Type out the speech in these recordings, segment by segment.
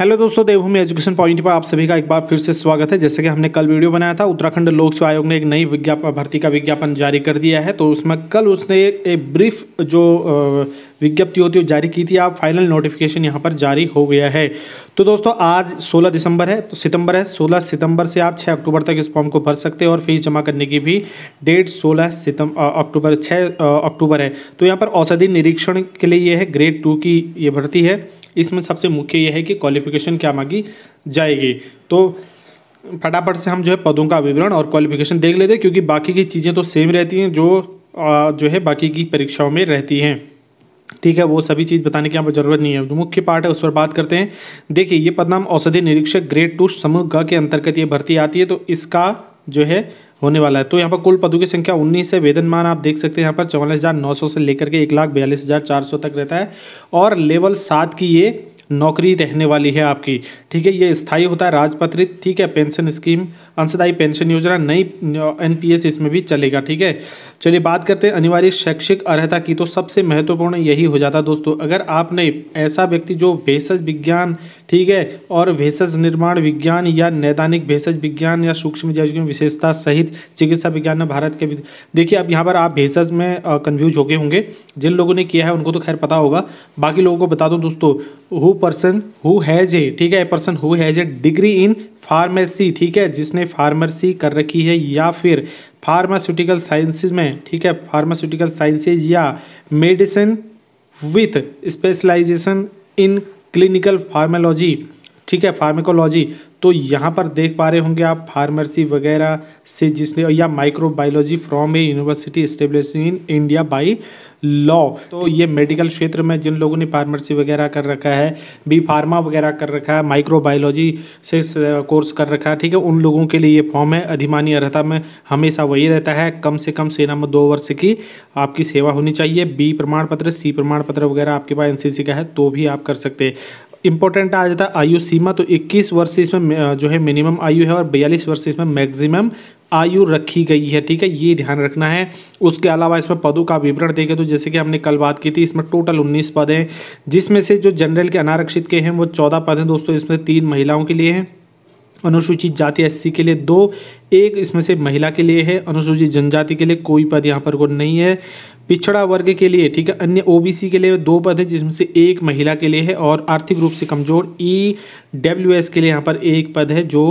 hello दोस्तों देवभूमि education point पर आप सभी का एक बार फिर से स्वागत है जैसे कि हमने कल वीडियो बनाया था उत्तराखंड लोक सेवा आयोग ने एक नई विज्ञापन भर्ती का विज्ञापन जारी कर दिया है तो उसमें कल उसने एक, ब्रीफ जो विज्ञप्ति होती है जारी की थी आप फाइनल नोटिफिकेशन यहाँ पर जारी हो गया है तो दोस्तों आज 16 दिसंबर है तो सितंबर है 16 सितंबर से आप 6 अक्टूबर तक इस फॉर्म को भर सकते हैं और फीस जमा करने की भी डेट 16 सितंबर अक्टूबर 6 अक्टूबर है तो यहाँ पर औषधि निरीक्षण के लिए ये है ग्रेड टू की ये भर्ती है इसमें सबसे मुख्य ये है कि क्वालिफिकेशन क्या मांगी जाएगी तो फटाफट से हम जो है पदों का विवरण और क्वालिफिकेशन देख लेते हैं क्योंकि बाकी की चीज़ें तो सेम रहती हैं जो जो है बाकी की परीक्षाओं में रहती हैं ठीक है वो सभी चीज़ बताने की यहाँ पर जरूरत नहीं है जो मुख्य पार्ट है उस पर बात करते हैं देखिए ये पदनाम औषधि निरीक्षक ग्रेड टू समूह ग के अंतर्गत ये भर्ती आती है तो इसका जो है होने वाला है तो यहाँ पर कुल पदों की संख्या 19 है वेदनमान आप देख सकते हैं यहाँ पर चौवालीस हज़ार नौ सौ से लेकर के एक लाख बयालीस हज़ार चार सौ तक रहता है और लेवल सात की ये नौकरी रहने वाली है आपकी ठीक है ये स्थायी होता है राजपत्रित ठीक है पेंशन स्कीम अंशदायी पेंशन योजना नई एनपीएस इसमें भी चलेगा ठीक है चलिए बात करते हैं अनिवार्य शैक्षिक अर्हता की तो सबसे महत्वपूर्ण यही हो जाता है दोस्तों अगर आपने ऐसा व्यक्ति जो भेषज विज्ञान ठीक है और भेषज निर्माण विज्ञान या नैदानिक भेषज विज्ञान या सूक्ष्म जैविक विशेषता सहित चिकित्सा विज्ञान में भारत के देखिए अब यहाँ पर आप भेषज में कन्फ्यूज हो गए होंगे जिन लोगों ने किया है उनको तो खैर पता होगा बाकी लोगों को बता दूँ दोस्तों who person who has a ठीक है person who has a degree in pharmacy ठीक है जिसने फार्मेसी कर रखी है या फिर फार्मास्यूटिकल साइंसेज में ठीक है फार्मास्यूटिकल साइंसेज या medicine with specialisation in clinical pharmacology ठीक है फार्मेकोलॉजी तो यहाँ पर देख पा रहे होंगे आप फार्मेसी वगैरह से जिसने या microbiology from a university establish in India by law तो ये मेडिकल क्षेत्र में जिन लोगों ने फार्मेसी वगैरह कर रखा है बी फार्मा वगैरह कर रखा है माइक्रोबायोलॉजी से कोर्स कर रखा है ठीक है उन लोगों के लिए ये फॉर्म है अधिमानी अर्थता में हमेशा वही रहता है कम से कम सेना में दो वर्ष की आपकी सेवा होनी चाहिए बी प्रमाण पत्र सी प्रमाण पत्र वगैरह आपके पास एन का है तो भी आप कर सकते हैं इंपॉर्टेंट आ जाता है आयु सीमा तो 21 वर्ष इसमें जो है मिनिमम आयु है और बयालीस वर्ष इसमें मैक्सिमम आयु रखी गई है ठीक है ये ध्यान रखना है उसके अलावा इसमें पदों का विवरण देखें तो जैसे कि हमने कल बात की थी इसमें टोटल 19 पद हैं जिसमें से जो जनरल के अनारक्षित के हैं वो 14 पद हैं दोस्तों इसमें तीन महिलाओं के लिए हैं अनुसूचित जाति एस के लिए दो एक इसमें से महिला के लिए है अनुसूचित जनजाति के लिए कोई पद यहाँ पर नहीं है पिछड़ा वर्ग के लिए ठीक है अन्य ओबीसी के लिए दो पद है जिसमें से एक महिला के लिए है और आर्थिक रूप से कमजोर ई डब्ल्यू एस के लिए यहाँ पर एक पद है जो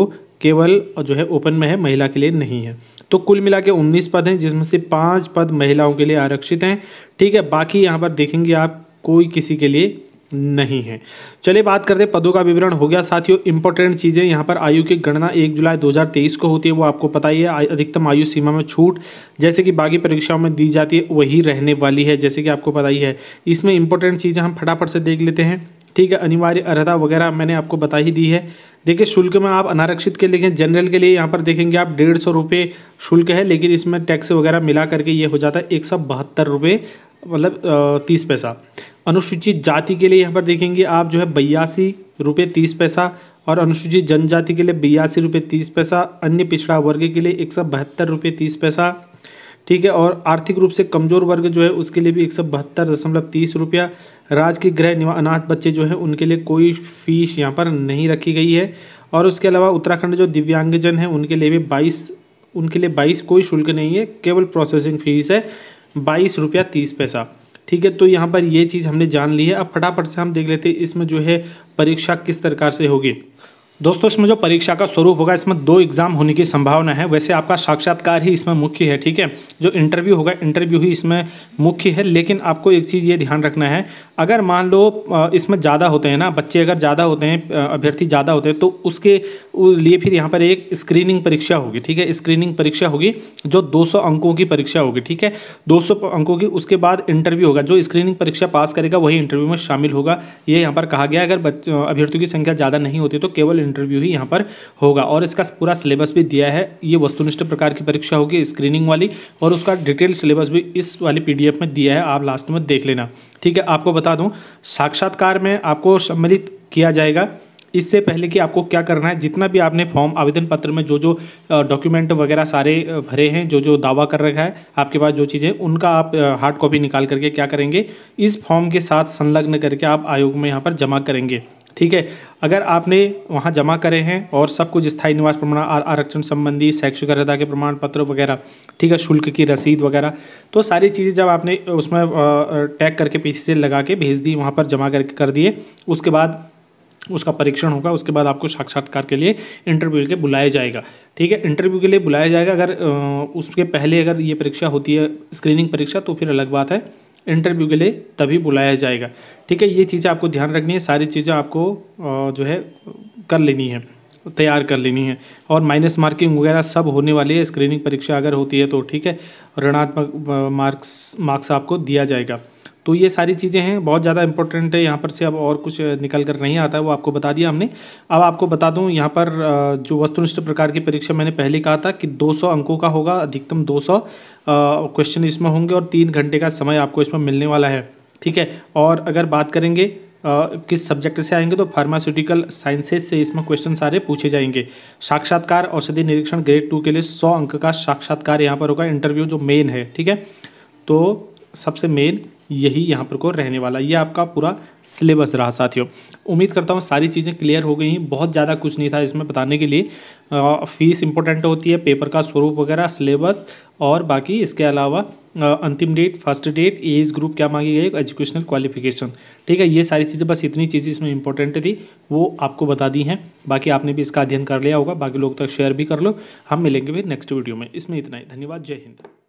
केवल जो है ओपन में है महिला के लिए नहीं है तो कुल मिला के उन्नीस पद हैं जिसमें से पाँच पद महिलाओं के लिए आरक्षित हैं ठीक है बाकी यहाँ पर देखेंगे आप कोई किसी के लिए नहीं है चलिए बात करते पदों का विवरण हो गया साथियों इंपॉर्टेंट चीज़ें यहाँ पर आयु की गणना एक जुलाई 2023 को होती है वो आपको पता ही है अधिकतम आयु सीमा में छूट जैसे कि बाकी परीक्षाओं में दी जाती है वही रहने वाली है जैसे कि आपको पता ही है इसमें इंपॉर्टेंट चीज़ें हम फटाफट से देख लेते हैं ठीक है अनिवार्य अर्हता वगैरह मैंने आपको बता ही दी है देखिए शुल्क में आप अनारक्षित के लिए जनरल के लिए यहाँ पर देखेंगे आप डेढ़ सौ रुपये शुल्क है लेकिन इसमें टैक्स वगैरह मिला करके ये हो जाता है एक सौ बहत्तर रुपये मतलब तीस पैसा अनुसूचित जाति के लिए यहाँ पर देखेंगे आप जो है बयासी रुपये तीस पैसा और अनुसूचित जनजाति के लिए बयासी रुपये तीस पैसा अन्य पिछड़ा वर्ग के लिए एक सौ बहत्तर रुपये तीस पैसा ठीक है और आर्थिक रूप से कमजोर वर्ग जो है उसके लिए भी एक सौ बहत्तर दशमलव तीस रुपया राज्य के गृह अनाथ बच्चे जो हैं उनके लिए कोई फीस यहाँ पर नहीं रखी गई है और उसके अलावा उत्तराखंड जो दिव्यांगजन हैं उनके लिए भी बाईस उनके लिए बाईस कोई शुल्क नहीं है केवल प्रोसेसिंग फीस है बाईस रुपया तीस पैसा ठीक है तो यहाँ पर ये चीज़ हमने जान ली है अब फटाफट से हम देख लेते हैं इसमें जो है परीक्षा किस प्रकार से होगी दोस्तों इसमें जो परीक्षा का स्वरूप होगा इसमें दो एग्जाम होने की संभावना है वैसे आपका साक्षात्कार ही इसमें मुख्य है ठीक है जो इंटरव्यू होगा इंटरव्यू ही इसमें मुख्य है लेकिन आपको एक चीज़ ये ध्यान रखना है अगर मान लो इसमें ज़्यादा होते हैं ना बच्चे अगर ज़्यादा होते हैं अभ्यर्थी ज़्यादा होते हैं तो उसके लिए फिर यहाँ पर एक स्क्रीनिंग परीक्षा होगी ठीक है स्क्रीनिंग परीक्षा होगी जो दो अंकों की परीक्षा होगी ठीक है दो अंकों की उसके बाद इंटरव्यू होगा जो स्क्रीनिंग परीक्षा पास करेगा वही इंटरव्यू में शामिल होगा ये यहाँ पर कहा गया अगर अभ्यर्थियों की संख्या ज़्यादा नहीं होती तो केवल इंटरव्यू ही यहाँ पर होगा और इसका पूरा सिलेबस भी दिया है ये वस्तुनिष्ठ प्रकार की परीक्षा होगी स्क्रीनिंग वाली और उसका डिटेल सिलेबस भी इस वाली पी में दिया है आप लास्ट में देख लेना ठीक है आपको बता दूँ साक्षात्कार में आपको सम्मिलित किया जाएगा इससे पहले कि आपको क्या करना है जितना भी आपने फॉर्म आवेदन पत्र में जो जो डॉक्यूमेंट वगैरह सारे भरे हैं जो जो दावा कर रखा है आपके पास जो चीज़ें उनका आप हार्ड कॉपी निकाल करके क्या करेंगे इस फॉर्म के साथ संलग्न करके आप आयोग में यहाँ पर जमा करेंगे ठीक है अगर आपने वहाँ जमा करे हैं और सब कुछ स्थायी निवास प्रमाण आरक्षण संबंधी शैक्षिक अर्हता के प्रमाण पत्र वगैरह ठीक है शुल्क की रसीद वगैरह तो सारी चीज़ें जब आपने उसमें टैग करके पीछे से लगा के भेज दी वहाँ पर जमा करके कर दिए उसके बाद उसका परीक्षण होगा उसके बाद आपको साक्षात्कार के लिए इंटरव्यू के बुलाया जाएगा ठीक है इंटरव्यू के लिए बुलाया जाएगा अगर उसके पहले अगर ये परीक्षा होती है स्क्रीनिंग परीक्षा तो फिर अलग बात है इंटरव्यू के लिए तभी बुलाया जाएगा ठीक है ये चीज़ें आपको ध्यान रखनी है सारी चीज़ें आपको जो है कर लेनी है तैयार कर लेनी है और माइनस मार्किंग वगैरह सब होने वाली है स्क्रीनिंग परीक्षा अगर होती है तो ठीक है ऋणात्मक मार्क्स मार्क्स आपको दिया जाएगा तो ये सारी चीज़ें हैं बहुत ज़्यादा इंपॉर्टेंट है यहाँ पर से अब और कुछ निकल कर नहीं आता है वो आपको बता दिया हमने अब आपको बता दूँ यहाँ पर जो वस्तुनिष्ठ प्रकार की परीक्षा मैंने पहले कहा था कि 200 अंकों का होगा अधिकतम 200 क्वेश्चन इसमें होंगे और तीन घंटे का समय आपको इसमें मिलने वाला है ठीक है और अगर बात करेंगे Uh, किस सब्जेक्ट से आएंगे तो फार्मास्यूटिकल साइंसेज से इसमें क्वेश्चन सारे पूछे जाएंगे साक्षात्कार औषधि निरीक्षण ग्रेड टू के लिए सौ अंक का साक्षात्कार यहाँ पर होगा इंटरव्यू जो मेन है ठीक है तो सबसे मेन यही यहाँ पर को रहने वाला ये आपका पूरा सिलेबस रहा साथियों उम्मीद करता हूँ सारी चीज़ें क्लियर हो गई हैं बहुत ज़्यादा कुछ नहीं था इसमें बताने के लिए फ़ीस इंपॉर्टेंट होती है पेपर का स्वरूप वगैरह सिलेबस और बाकी इसके अलावा अंतिम date first date age group क्या मांगी गई एजुकेशनल क्वालिफिकेशन ठीक है ये सारी चीज़ें बस इतनी चीज़ें इसमें इंपॉर्टेंट थी वो आपको बता दी हैं बाकी आपने भी इसका अध्ययन कर लिया होगा बाकी लोग तक शेयर भी कर लो हम मिलेंगे भी नेक्स्ट वीडियो में इसमें इतना ही धन्यवाद जय हिंद